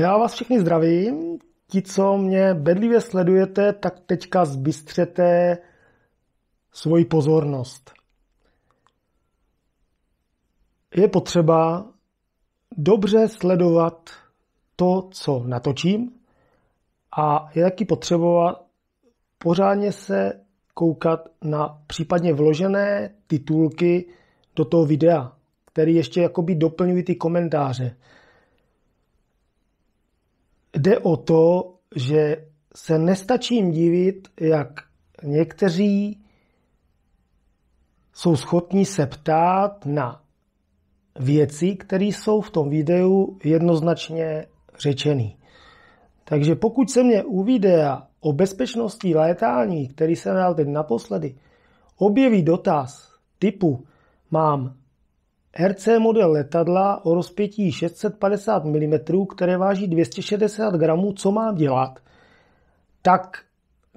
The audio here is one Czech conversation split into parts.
Já vás všechny zdravím. Ti, co mě bedlivě sledujete, tak teďka zbystřete svoji pozornost. Je potřeba dobře sledovat to, co natočím a je taky potřeba pořádně se koukat na případně vložené titulky do toho videa, který ještě jakoby doplňují ty komentáře jde o to, že se nestačím divit, jak někteří jsou schopni se ptát na věci, které jsou v tom videu jednoznačně řečené. Takže pokud se mě u videa o bezpečnosti létání, který jsem dal teď naposledy, objeví dotaz typu mám RC model letadla o rozpětí 650 mm, které váží 260 gramů, co mám dělat, tak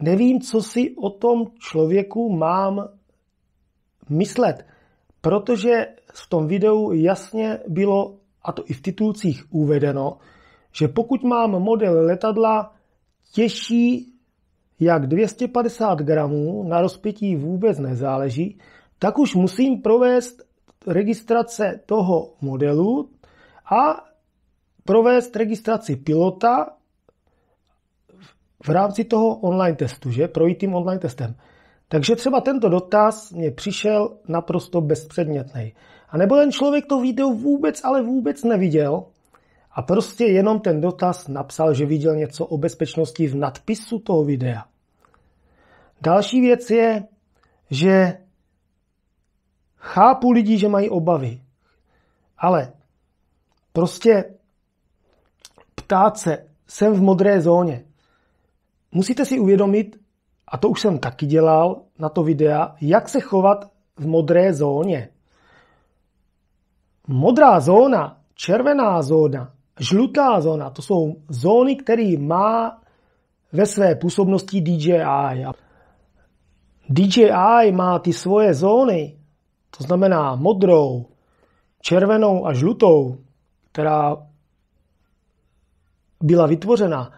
nevím, co si o tom člověku mám myslet, protože v tom videu jasně bylo, a to i v titulcích uvedeno, že pokud mám model letadla těžší jak 250 gramů, na rozpětí vůbec nezáleží, tak už musím provést registrace toho modelu a provést registraci pilota v rámci toho online testu, že? Projít tím online testem. Takže třeba tento dotaz mě přišel naprosto bezpředmětný. A nebo ten člověk to video vůbec, ale vůbec neviděl a prostě jenom ten dotaz napsal, že viděl něco o bezpečnosti v nadpisu toho videa. Další věc je, že Chápu lidi, že mají obavy, ale prostě ptát se, jsem v modré zóně. Musíte si uvědomit, a to už jsem taky dělal na to videa, jak se chovat v modré zóně. Modrá zóna, červená zóna, žlutá zóna, to jsou zóny, které má ve své působnosti DJI. DJI má ty svoje zóny, to znamená modrou, červenou a žlutou, která byla vytvořena,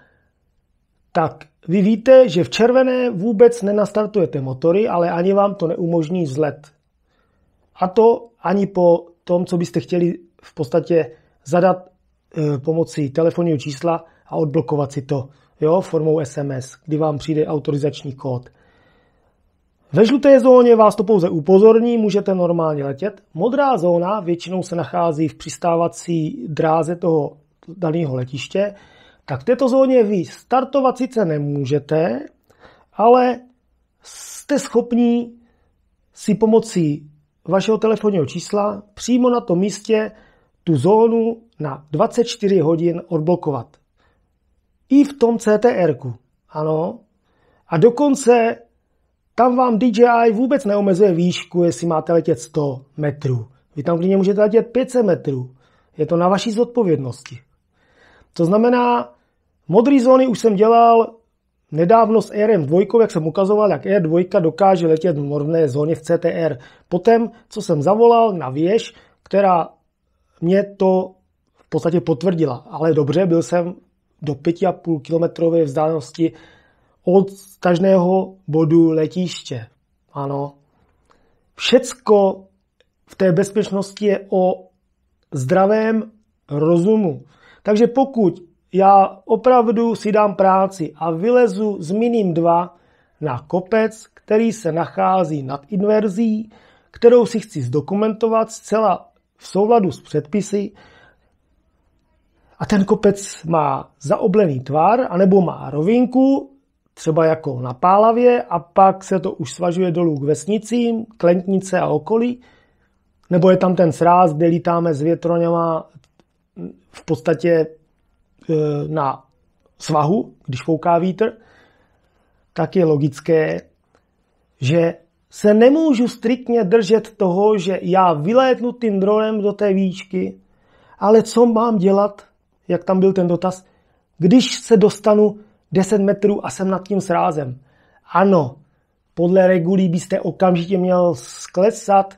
tak vy víte, že v červené vůbec nenastartujete motory, ale ani vám to neumožní vzlet. A to ani po tom, co byste chtěli v podstatě zadat e, pomocí telefonního čísla a odblokovat si to jo, formou SMS, kdy vám přijde autorizační kód. Ve žluté zóně vás to pouze upozorní, můžete normálně letět. Modrá zóna většinou se nachází v přistávací dráze toho daného letiště. Tak v této zóně vy startovat sice nemůžete, ale jste schopní si pomocí vašeho telefonního čísla přímo na tom místě tu zónu na 24 hodin odblokovat. I v tom CTR. -ku. Ano. A dokonce tam vám DJI vůbec neomezuje výšku, jestli máte letět 100 metrů. Vy tam klidně můžete letět 500 metrů. Je to na vaší zodpovědnosti. To znamená, modré zóny už jsem dělal nedávno s Airem 2, jak jsem ukazoval, jak Air 2 dokáže letět v morné zóně v CTR. Potom, co jsem zavolal na věž, která mě to v podstatě potvrdila. Ale dobře, byl jsem do 5,5 kilometrové vzdálenosti od každého bodu letiště. Ano. Všecko v té bezpečnosti je o zdravém rozumu. Takže pokud já opravdu si dám práci a vylezu z minim dva na kopec, který se nachází nad inverzí, kterou si chci zdokumentovat zcela v souladu s předpisy, a ten kopec má zaoblený tvar, anebo má rovinku, třeba jako na Pálavě a pak se to už svažuje dolů k vesnicím, lentnice a okolí, nebo je tam ten sráz, kde lítáme s větroněma v podstatě e, na svahu, když fouká vítr, tak je logické, že se nemůžu striktně držet toho, že já vylétnu tím dronem do té výšky, ale co mám dělat, jak tam byl ten dotaz, když se dostanu 10 metrů a jsem nad tím srázem. Ano, podle regulí byste okamžitě měl sklesat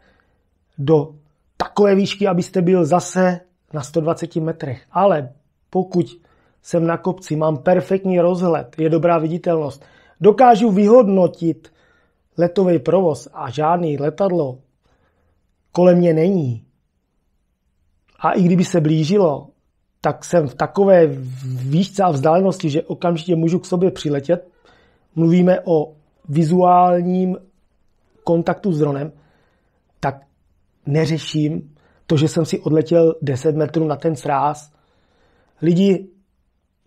do takové výšky, abyste byl zase na 120 metrech. Ale pokud jsem na kopci, mám perfektní rozhled, je dobrá viditelnost, dokážu vyhodnotit letový provoz a žádný letadlo kolem mě není. A i kdyby se blížilo, tak jsem v takové výšce a vzdálenosti, že okamžitě můžu k sobě přiletět. Mluvíme o vizuálním kontaktu s dronem, tak neřeším to, že jsem si odletěl 10 metrů na ten sráz. Lidi,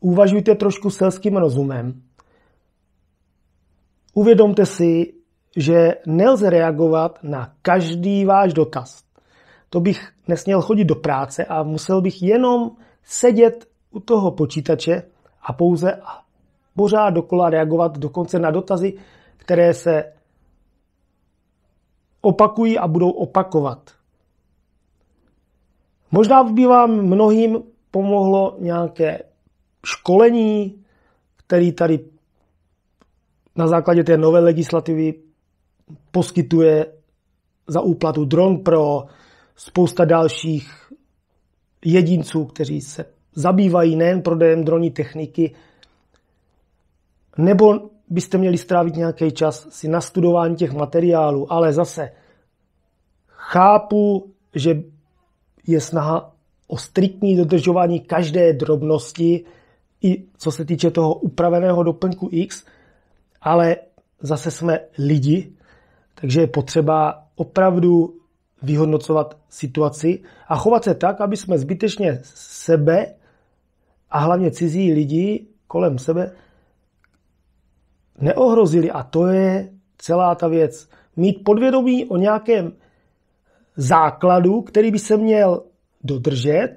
uvažujte trošku selským rozumem. Uvědomte si, že nelze reagovat na každý váš dotaz. To bych nesměl chodit do práce a musel bych jenom sedět u toho počítače a pouze a pořád dokola reagovat dokonce na dotazy, které se opakují a budou opakovat. Možná by vám mnohým pomohlo nějaké školení, který tady na základě té nové legislativy poskytuje za úplatu Dron Pro, spousta dalších jedinců, kteří se zabývají nejen prodejem droní techniky, nebo byste měli strávit nějaký čas si na studování těch materiálů, ale zase chápu, že je snaha o striktní dodržování každé drobnosti, i co se týče toho upraveného doplňku X, ale zase jsme lidi, takže je potřeba opravdu vyhodnocovat situaci a chovat se tak, aby jsme zbytečně sebe a hlavně cizí lidi kolem sebe neohrozili. A to je celá ta věc. Mít podvědomí o nějakém základu, který by se měl dodržet,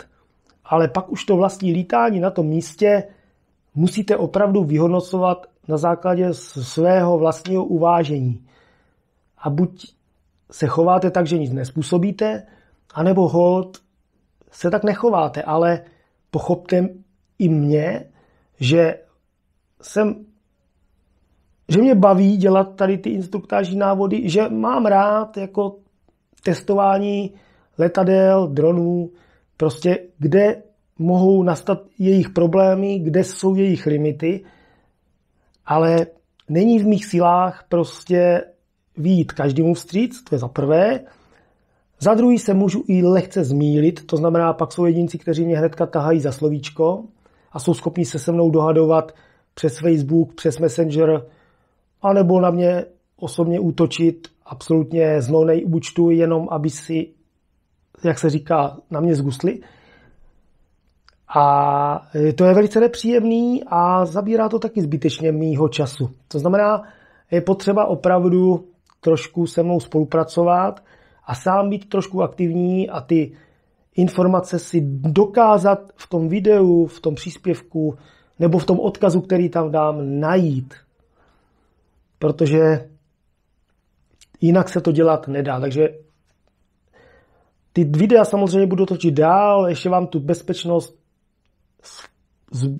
ale pak už to vlastní lítání na tom místě musíte opravdu vyhodnocovat na základě svého vlastního uvážení. A buď se chováte tak, že nic nespůsobíte, anebo hold se tak nechováte, ale pochopte i mě, že jsem že mě baví dělat tady ty instruktážní návody, že mám rád jako testování letadel, dronů, prostě kde mohou nastat jejich problémy, kde jsou jejich limity, ale není v mých silách prostě výjít každému vstříc, to je za prvé. Za druhý se můžu i lehce zmílit, to znamená, pak jsou jedinci, kteří mě hnedka tahají za slovíčko a jsou schopni se se mnou dohadovat přes Facebook, přes Messenger, anebo na mě osobně útočit absolutně z nej účtu, jenom aby si, jak se říká, na mě zgusli. A to je velice nepříjemný a zabírá to taky zbytečně mýho času. To znamená, je potřeba opravdu trošku se mnou spolupracovat a sám být trošku aktivní a ty informace si dokázat v tom videu, v tom příspěvku nebo v tom odkazu, který tam dám, najít. Protože jinak se to dělat nedá. Takže ty videa samozřejmě budu točit dál, ještě vám tu bezpečnost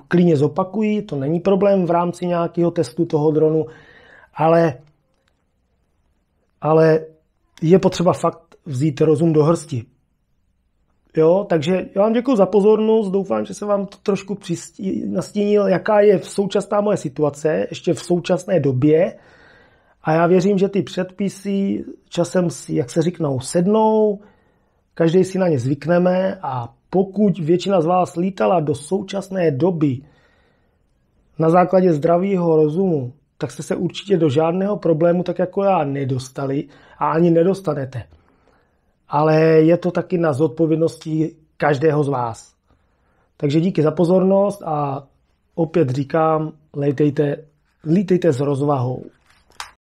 klidně zopakují, to není problém v rámci nějakého testu toho dronu, ale ale je potřeba fakt vzít rozum do hrsti. Jo, takže já vám děkuji za pozornost, doufám, že se vám to trošku přistí, nastínil, jaká je v současná moje situace, ještě v současné době. A já věřím, že ty předpisy časem, si, jak se říknou, sednou, každý si na ně zvykneme a pokud většina z vás lítala do současné doby na základě zdravého rozumu, tak jste se určitě do žádného problému tak jako já nedostali a ani nedostanete. Ale je to taky na zodpovědnosti každého z vás. Takže díky za pozornost a opět říkám, lítejte, lítejte s rozvahou.